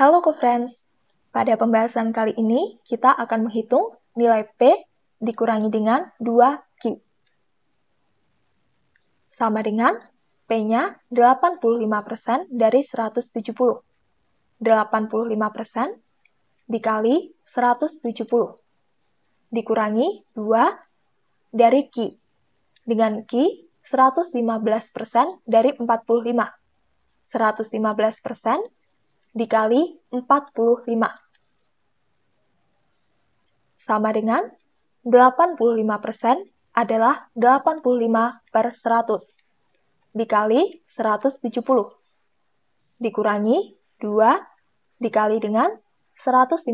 Halo co-friends, pada pembahasan kali ini kita akan menghitung nilai P dikurangi dengan 2Q. Sama dengan P-nya 85% dari 170. 85% dikali 170 dikurangi 2 dari Q. Dengan Q 115% dari 45. 115% dikali 45 sama dengan 85% adalah 85 per 100 dikali 170 dikurangi 2 dikali dengan 115%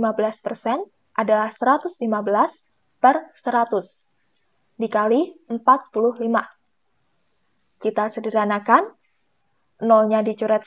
adalah 115 per 100 dikali 45. Kita sederhanakan, nolnya dicoret 1,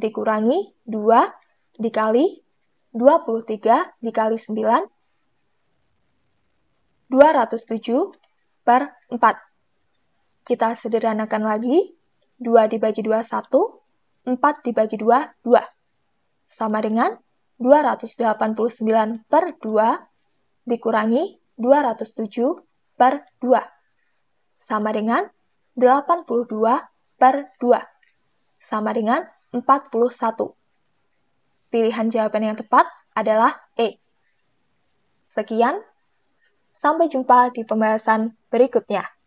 dikurangi 2 dikali 23 dikali 9 207 per 4. Kita sederhanakan lagi, 2 dibagi 2 1, 4 dibagi 2 2. Sama dengan 289 per 2 dikurangi 207 per 2. Sama dengan 82 per 2. Sama dengan 41. Pilihan jawaban yang tepat adalah E. Sekian, sampai jumpa di pembahasan berikutnya.